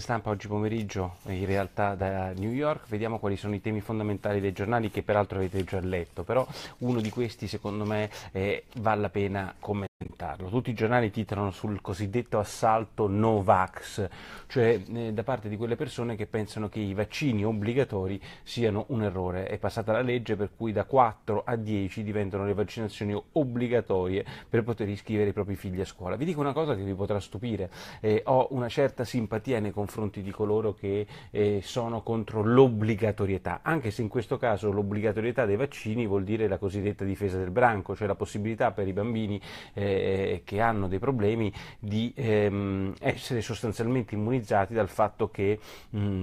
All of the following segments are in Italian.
stampa oggi pomeriggio, in realtà da New York, vediamo quali sono i temi fondamentali dei giornali che peraltro avete già letto, però uno di questi secondo me eh, vale la pena commentare. Tutti i giornali titolano sul cosiddetto assalto Novax, cioè eh, da parte di quelle persone che pensano che i vaccini obbligatori siano un errore. È passata la legge per cui da 4 a 10 diventano le vaccinazioni obbligatorie per poter iscrivere i propri figli a scuola. Vi dico una cosa che vi potrà stupire, eh, ho una certa simpatia nei confronti di coloro che eh, sono contro l'obbligatorietà, anche se in questo caso l'obbligatorietà dei vaccini vuol dire la cosiddetta difesa del branco, cioè la possibilità per i bambini eh, eh, che hanno dei problemi di ehm, essere sostanzialmente immunizzati dal fatto che mh,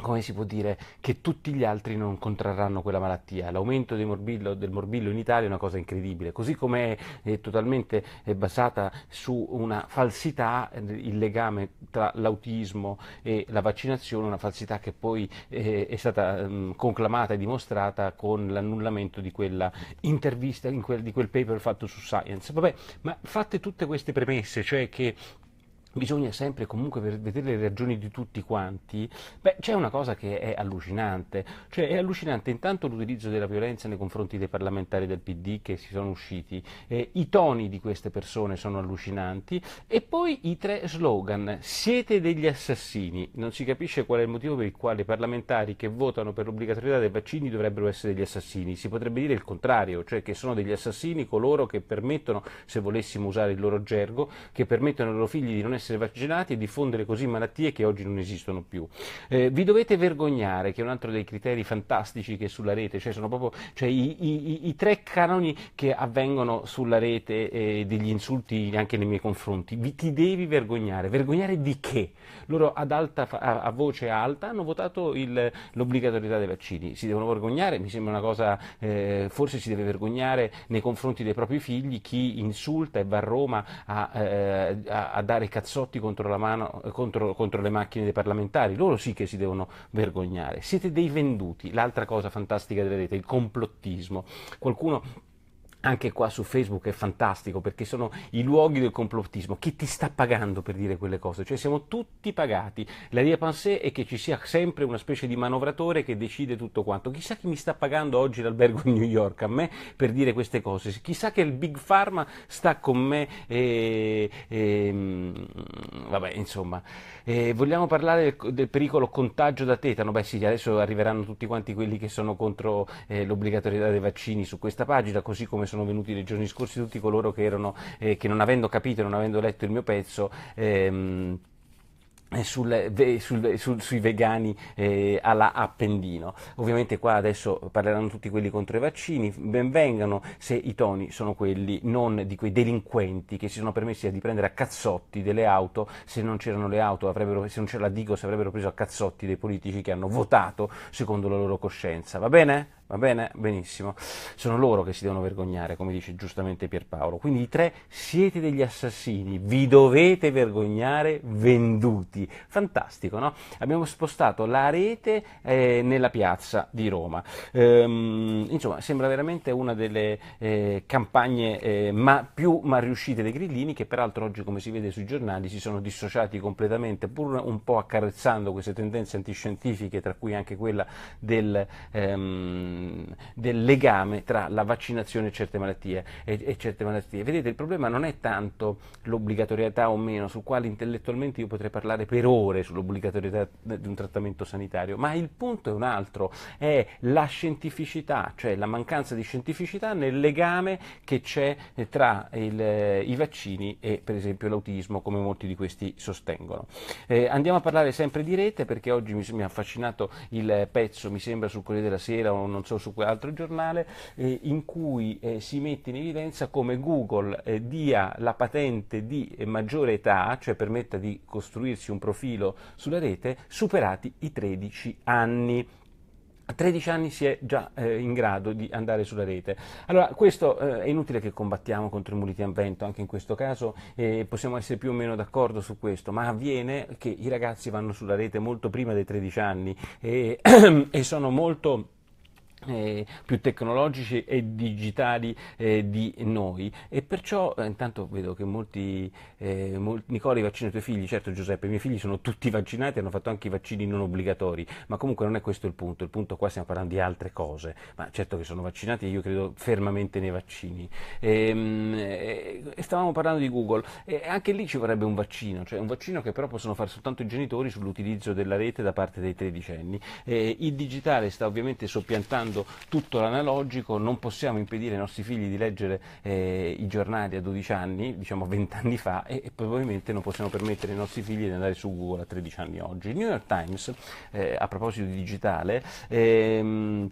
come si può dire, che tutti gli altri non contrarranno quella malattia. L'aumento morbillo, del morbillo in Italia è una cosa incredibile, così come è, totalmente è basata su una falsità, eh, il legame tra l'autismo e la vaccinazione, una falsità che poi eh, è stata mh, mm, conclamata e dimostrata con l'annullamento di quella intervista, quel, di quel paper fatto su Science. Vabbè, ma fatte tutte queste premesse, cioè che bisogna sempre comunque vedere le ragioni di tutti quanti, beh, c'è una cosa che è allucinante, cioè è allucinante intanto l'utilizzo della violenza nei confronti dei parlamentari del PD che si sono usciti, eh, i toni di queste persone sono allucinanti e poi i tre slogan, siete degli assassini, non si capisce qual è il motivo per il quale i parlamentari che votano per l'obbligatorietà dei vaccini dovrebbero essere degli assassini, si potrebbe dire il contrario, cioè che sono degli assassini coloro che permettono, se volessimo usare il loro gergo, che permettono ai loro figli di non essere essere vaccinati e diffondere così malattie che oggi non esistono più. Eh, vi dovete vergognare, che è un altro dei criteri fantastici che è sulla rete, cioè sono proprio cioè i, i, i, tre canoni che avvengono sulla rete eh, degli insulti anche nei miei confronti. Vi, ti devi vergognare. Vergognare di che? Loro ad alta, a, a voce alta hanno votato il, l'obbligatorietà dei vaccini. Si devono vergognare, mi sembra una cosa, eh, forse si deve vergognare nei confronti dei propri figli chi insulta e va a Roma a, eh, a, a dare cazzo cazzotti contro, mano, eh, contro, contro, le macchine dei parlamentari, loro sì che si devono vergognare. Siete dei venduti, l'altra cosa fantastica della rete, il complottismo. Qualcuno anche qua su Facebook è fantastico perché sono i luoghi del complottismo. Chi ti sta pagando per dire quelle cose? Cioè siamo tutti pagati. La mia pensée è che ci sia sempre una specie di manovratore che decide tutto quanto. Chissà chi mi sta pagando oggi l'albergo in New York a me per dire queste cose. Chissà che il Big Pharma sta con me e, eh, e, ehm, vabbè, insomma. E eh, vogliamo parlare del, del, pericolo contagio da tetano? Beh sì, adesso arriveranno tutti quanti quelli che sono contro eh, l'obbligatorietà dei vaccini su questa pagina, così come sono venuti nei giorni scorsi tutti coloro che, erano, eh, che non avendo capito, non avendo letto il mio pezzo, ehm, eh, sul, sul, sul, sui vegani eh, alla Appendino. Ovviamente qua adesso parleranno tutti quelli contro i vaccini, benvengano se i toni sono quelli non di quei delinquenti che si sono permessi di prendere a cazzotti delle auto, se non c'erano le auto, se non c'era la si avrebbero preso a cazzotti dei politici che hanno votato secondo la loro coscienza, va bene? Va bene? Benissimo. Sono loro che si devono vergognare, come dice giustamente Pierpaolo. Quindi i tre siete degli assassini, vi dovete vergognare venduti. Fantastico, no? Abbiamo spostato la rete eh, nella piazza di Roma. Ehm, insomma, sembra veramente una delle eh, campagne eh, ma più ma riuscite dei grillini che peraltro oggi, come si vede sui giornali, si sono dissociati completamente, pur un po' accarezzando queste tendenze antiscientifiche, tra cui anche quella del... Ehm, del legame tra la vaccinazione e certe, malattie, e, e certe malattie. Vedete, il problema non è tanto l'obbligatorietà o meno, sul quale intellettualmente io potrei parlare per ore sull'obbligatorietà di un trattamento sanitario, ma il punto è un altro, è la scientificità, cioè la mancanza di scientificità nel legame che c'è tra il, i vaccini e per esempio l'autismo, come molti di questi sostengono. Eh, andiamo a parlare sempre di rete perché oggi mi, mi ha affascinato il pezzo, mi sembra sul Corriere della Sera o non so Marzo o su quell'altro giornale eh, in cui eh, si mette in evidenza come Google eh, dia la patente di eh, maggiore età, cioè permetta di costruirsi un profilo sulla rete, superati i 13 anni. A 13 anni si è già eh, in grado di andare sulla rete. Allora, questo eh, è inutile che combattiamo contro i muliti a vento, anche in questo caso eh, possiamo essere più o meno d'accordo su questo, ma avviene che i ragazzi vanno sulla rete molto prima dei 13 anni e, e sono molto eh, più tecnologici e digitali eh, di noi e perciò eh, intanto vedo che molti eh, mol- Nicoli vaccina i tuoi figli certo Giuseppe i miei figli sono tutti vaccinati hanno fatto anche i vaccini non obbligatori ma comunque non è questo il punto il punto qua stiamo parlando di altre cose ma certo che sono vaccinati e io credo fermamente nei vaccini ehm, eh, e, stavamo parlando di Google e anche lì ci vorrebbe un vaccino cioè un vaccino che però possono fare soltanto i genitori sull'utilizzo della rete da parte dei tredicenni eh, il digitale sta ovviamente soppiantando utilizzando tutto l'analogico, non possiamo impedire ai nostri figli di leggere eh, i giornali a 12 anni, diciamo 20 anni fa, e, e, probabilmente non possiamo permettere ai nostri figli di andare su Google a 13 anni oggi. Il New York Times, eh, a proposito di digitale, ehm,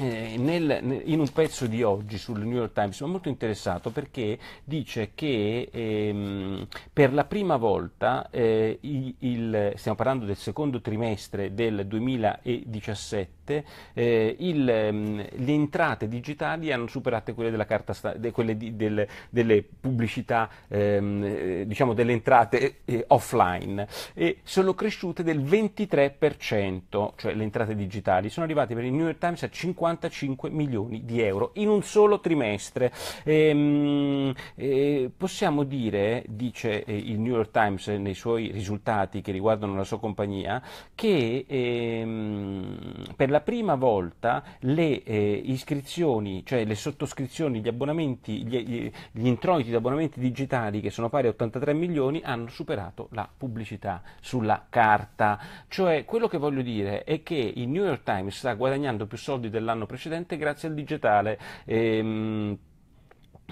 eh, nel, in un pezzo di oggi sul New York Times sono molto interessato perché dice che ehm, per la prima volta, eh, il, stiamo parlando del secondo trimestre del 2017, 2007 eh, il, mm, le entrate digitali hanno superato quelle, della carta sta- de, quelle di, del, delle pubblicità, ehm, eh, diciamo delle entrate eh, eh, offline e sono cresciute del 23%, cioè le entrate digitali sono arrivate per il New York Times a 55 milioni di euro in un solo trimestre. Ehm, eh, possiamo dire, dice eh, il New York Times nei suoi risultati che riguardano la sua compagnia, che ehm, per la la prima volta le eh, iscrizioni, cioè le sottoscrizioni, gli abbonamenti, gli, gli, gli, introiti di abbonamenti digitali che sono pari a 83 milioni hanno superato la pubblicità sulla carta. Cioè quello che voglio dire è che il New York Times sta guadagnando più soldi dell'anno precedente grazie al digitale. Ehm,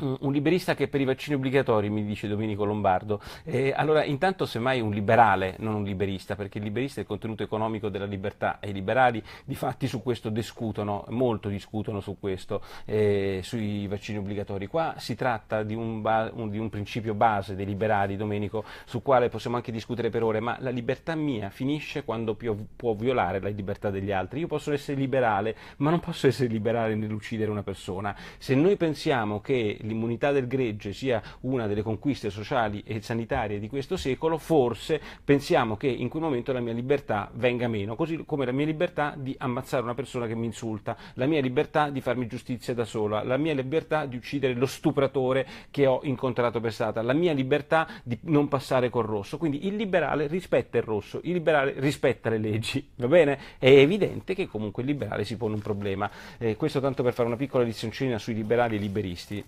Mm, un liberista che è per i vaccini obbligatori, mi dice Domenico Lombardo. Eh, allora, intanto semmai un liberale, non un liberista, perché il liberista è il contenuto economico della libertà e i liberali di fatti su questo discutono, molto discutono su questo, eh, sui vaccini obbligatori. Qua si tratta di un, ba- un, di un, principio base dei liberali, Domenico, sul quale possiamo anche discutere per ore, ma la libertà mia finisce quando più, può violare la libertà degli altri. Io posso essere liberale, ma non posso essere liberale nell'uccidere una persona. Se noi pensiamo che l'immunità del gregge sia una delle conquiste sociali e sanitarie di questo secolo, forse pensiamo che in quel momento la mia libertà venga meno, così come la mia libertà di ammazzare una persona che mi insulta, la mia libertà di farmi giustizia da sola, la mia libertà di uccidere lo stupratore che ho incontrato per strada, la mia libertà di non passare col rosso. Quindi il liberale rispetta il rosso, il liberale rispetta le leggi, va bene? È evidente che comunque il liberale si pone un problema. Eh, questo tanto per fare una piccola lezioncina sui liberali e liberisti.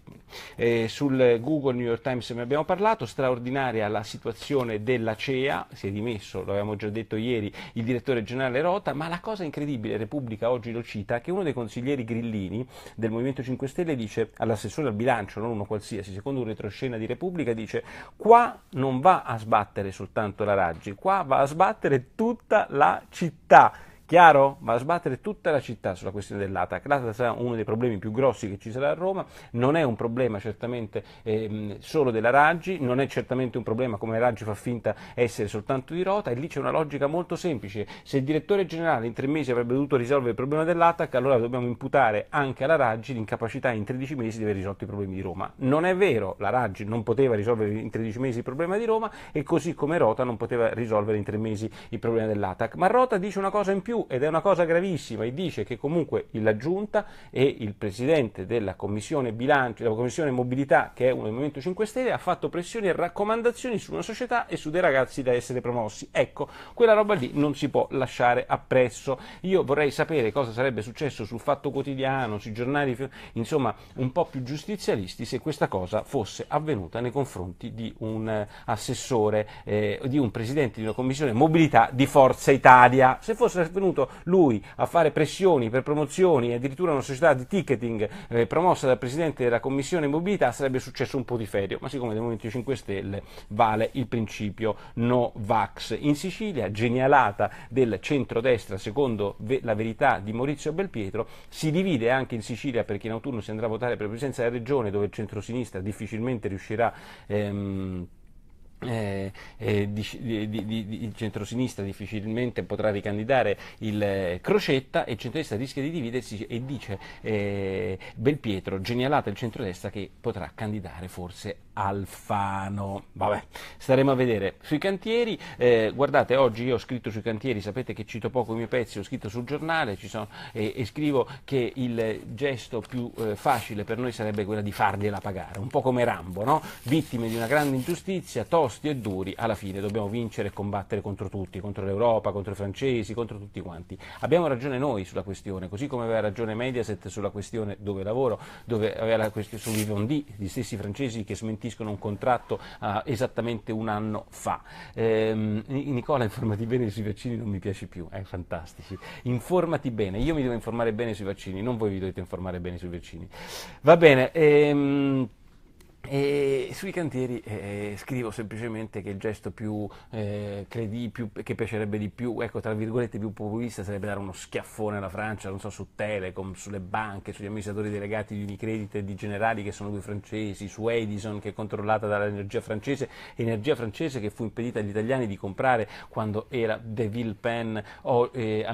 Eh, sul Google New York Times ne abbiamo parlato, straordinaria la situazione della CEA, si è dimesso, lo avevamo già detto ieri, il direttore generale Rota, ma la cosa incredibile, Repubblica oggi lo cita, che uno dei consiglieri grillini del Movimento 5 Stelle dice all'assessore al bilancio, non uno qualsiasi, secondo un retroscena di Repubblica, dice qua non va a sbattere soltanto la Raggi, qua va a sbattere tutta la città. Chiaro? Va a sbattere tutta la città sulla questione dell'ATAC. L'ATAC sarà uno dei problemi più grossi che ci sarà a Roma, non è un problema certamente ehm, solo della Raggi, non è certamente un problema come la Raggi fa finta essere soltanto di Rota e lì c'è una logica molto semplice. Se il direttore generale in tre mesi avrebbe dovuto risolvere il problema dell'ATAC, allora dobbiamo imputare anche alla Raggi l'incapacità in 13 mesi di aver risolto i problemi di Roma. Non è vero, la Raggi non poteva risolvere in 13 mesi il problema di Roma e così come Rota non poteva risolvere in tre mesi il problema dell'ATAC. Ma Rota dice una cosa in più ed è una cosa gravissima e dice che comunque la Giunta e il Presidente della Commissione Bilancio, della Commissione Mobilità che è un Movimento 5 Stelle ha fatto pressioni e raccomandazioni su una società e su dei ragazzi da essere promossi. Ecco, quella roba lì non si può lasciare appresso. Io vorrei sapere cosa sarebbe successo sul Fatto Quotidiano, sui giornali, insomma, un po' più giustizialisti se questa cosa fosse avvenuta nei confronti di un eh, assessore, eh, di un Presidente di una Commissione Mobilità di Forza Italia. Se fosse avvenuta venuto lui a fare pressioni per promozioni e addirittura una società di ticketing eh, promossa dal Presidente della Commissione Mobilità sarebbe successo un po' di ferio ma siccome del Movimento 5 Stelle vale il principio no vax. In Sicilia, genialata del centrodestra, secondo ve- la verità di Maurizio Belpietro, si divide anche in Sicilia perché in autunno si andrà a votare per la presenza della regione dove il centrosinistra difficilmente riuscirà ehm, eh, eh di, di, di, di, centrosinistra difficilmente potrà ricandidare il eh, Crocetta e il centrodestra rischia di dividersi e dice eh, Belpietro, genialata il centrodestra che potrà candidare forse Alfano. Vabbè, staremo a vedere. Sui cantieri, eh, guardate, oggi io ho scritto sui cantieri, sapete che cito poco i miei pezzi, ho scritto sul giornale sono, eh, e scrivo che il gesto più eh, facile per noi sarebbe quello di fargliela pagare, un po' come Rambo, no? vittime di una grande ingiustizia, tosti e duri, alla fine dobbiamo vincere e combattere contro tutti, contro l'Europa, contro i francesi, contro tutti quanti. Abbiamo ragione noi sulla questione, così come aveva ragione Mediaset sulla questione dove lavoro, dove aveva la questione su Vivendi, gli stessi francesi che smentivano colpiscono un contratto uh, esattamente un anno fa. Ehm, Nicola, informati bene sui vaccini, non mi piace più, è eh, fantastici. Informati bene, io mi devo informare bene sui vaccini, non voi vi dovete informare bene sui vaccini. Va bene. Ehm, e sui cantieri eh, eh, scrivo semplicemente che il gesto più, eh, credi, più, che piacerebbe di più, ecco, tra virgolette più populista sarebbe dare uno schiaffone alla Francia, non so, su Telecom, sulle banche, sugli amministratori delegati di Unicredit e di Generali che sono due francesi, su Edison che è controllata dall'energia francese, energia francese che fu impedita agli italiani di comprare quando era De Villepin o, eh,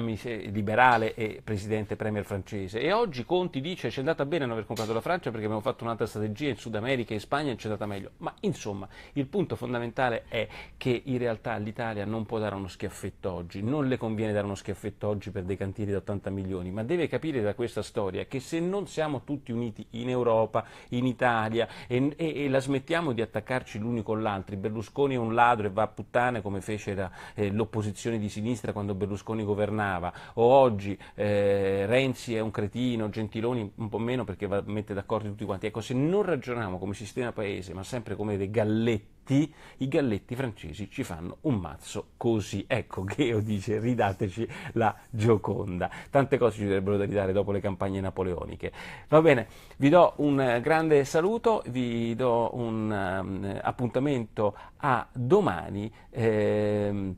liberale e presidente premier francese. E oggi Conti dice ci è andata bene non aver comprato la Francia perché abbiamo fatto un'altra strategia in Sud America e Spagna è centrata meglio, ma insomma il punto fondamentale è che in realtà l'Italia non può dare uno schiaffetto oggi, non le conviene dare uno schiaffetto oggi per dei cantieri da 80 milioni, ma deve capire da questa storia che se non siamo tutti uniti in Europa, in Italia e, e, e la smettiamo di attaccarci l'uni con l'altro, Berlusconi è un ladro e va a puttane come fece la, eh, l'opposizione di sinistra quando Berlusconi governava, o oggi eh, Renzi è un cretino, Gentiloni un po' meno perché va, mette d'accordo tutti quanti, ecco se non ragioniamo come si sistema paese, ma sempre come dei galletti, i galletti francesi ci fanno un mazzo così. Ecco, Gheo dice ridateci la Gioconda. Tante cose ci dovrebbero da ridare dopo le campagne napoleoniche. Va bene, vi do un eh, grande saluto, vi do un ehm, appuntamento a domani ehm,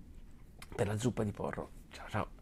per la zuppa di porro. Ciao ciao.